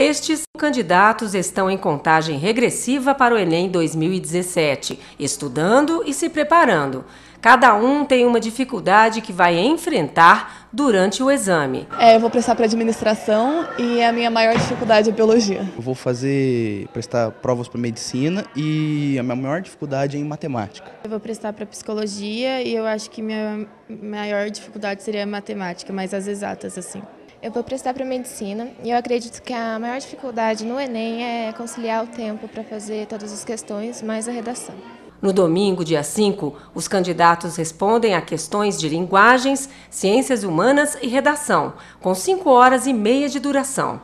Estes candidatos estão em contagem regressiva para o Enem 2017, estudando e se preparando. Cada um tem uma dificuldade que vai enfrentar durante o exame. É, eu vou prestar para administração e é a minha maior dificuldade é biologia. Eu vou fazer prestar provas para medicina e a minha maior dificuldade é em matemática. Eu vou prestar para psicologia e eu acho que minha maior dificuldade seria matemática, mas as exatas assim. Eu vou prestar para medicina e eu acredito que a maior dificuldade no Enem é conciliar o tempo para fazer todas as questões, mais a redação. No domingo, dia 5, os candidatos respondem a questões de linguagens, ciências humanas e redação, com 5 horas e meia de duração.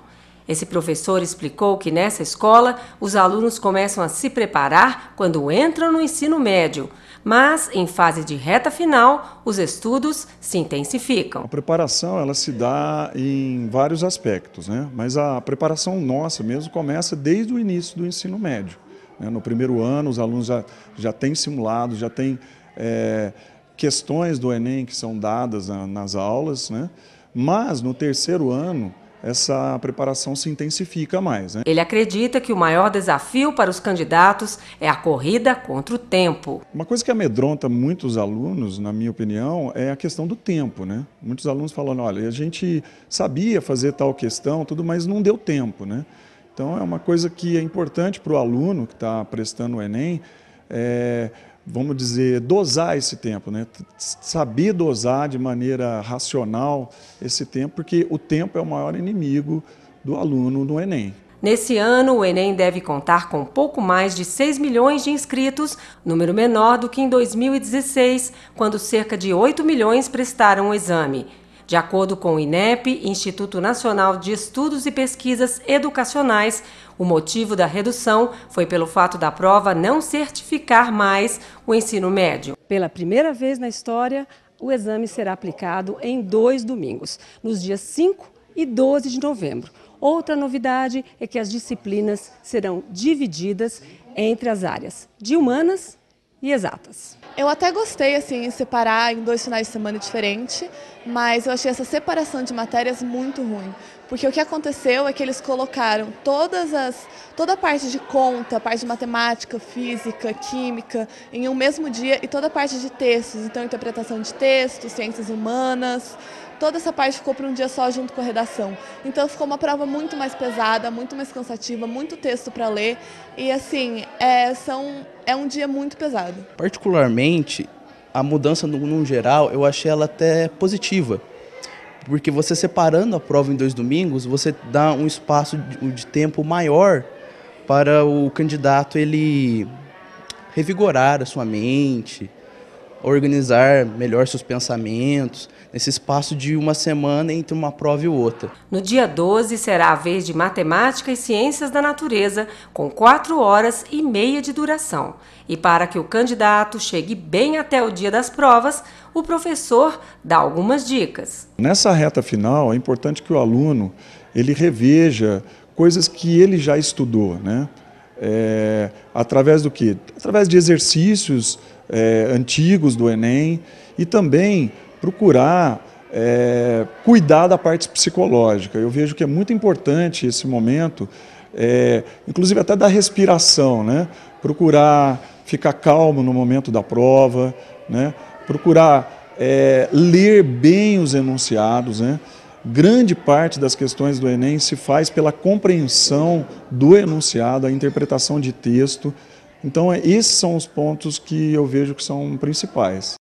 Esse professor explicou que nessa escola os alunos começam a se preparar quando entram no ensino médio, mas em fase de reta final, os estudos se intensificam. A preparação ela se dá em vários aspectos, né? mas a preparação nossa mesmo começa desde o início do ensino médio. Né? No primeiro ano, os alunos já, já têm simulado, já têm é, questões do Enem que são dadas na, nas aulas, né? mas no terceiro ano, essa preparação se intensifica mais. Né? Ele acredita que o maior desafio para os candidatos é a corrida contra o tempo. Uma coisa que amedronta muitos alunos, na minha opinião, é a questão do tempo. Né? Muitos alunos falam, olha, a gente sabia fazer tal questão, tudo, mas não deu tempo. Né? Então é uma coisa que é importante para o aluno que está prestando o Enem, é vamos dizer, dosar esse tempo, né? saber dosar de maneira racional esse tempo, porque o tempo é o maior inimigo do aluno no Enem. Nesse ano, o Enem deve contar com pouco mais de 6 milhões de inscritos, número menor do que em 2016, quando cerca de 8 milhões prestaram o exame. De acordo com o INEP, Instituto Nacional de Estudos e Pesquisas Educacionais, o motivo da redução foi pelo fato da prova não certificar mais o ensino médio. Pela primeira vez na história, o exame será aplicado em dois domingos, nos dias 5 e 12 de novembro. Outra novidade é que as disciplinas serão divididas entre as áreas de humanas e exatas. Eu até gostei assim em separar em dois finais de semana diferente, mas eu achei essa separação de matérias muito ruim, porque o que aconteceu é que eles colocaram todas as toda a parte de conta, parte de matemática, física, química em um mesmo dia e toda a parte de textos, então interpretação de textos, ciências humanas, toda essa parte ficou para um dia só junto com a redação. Então ficou uma prova muito mais pesada, muito mais cansativa, muito texto para ler e assim, é, são, é um dia muito pesado. Particularmente, a mudança no, no geral, eu achei ela até positiva. Porque você separando a prova em dois domingos, você dá um espaço de, de tempo maior para o candidato ele revigorar a sua mente, organizar melhor seus pensamentos nesse espaço de uma semana entre uma prova e outra. No dia 12 será a vez de Matemática e Ciências da Natureza, com quatro horas e meia de duração. E para que o candidato chegue bem até o dia das provas, o professor dá algumas dicas. Nessa reta final, é importante que o aluno ele reveja coisas que ele já estudou, né? é, através do que? Através de exercícios é, antigos do Enem e também procurar é, cuidar da parte psicológica. Eu vejo que é muito importante esse momento, é, inclusive até da respiração, né? procurar ficar calmo no momento da prova, né? procurar é, ler bem os enunciados, né? grande parte das questões do Enem se faz pela compreensão do enunciado, a interpretação de texto. Então, é, esses são os pontos que eu vejo que são principais.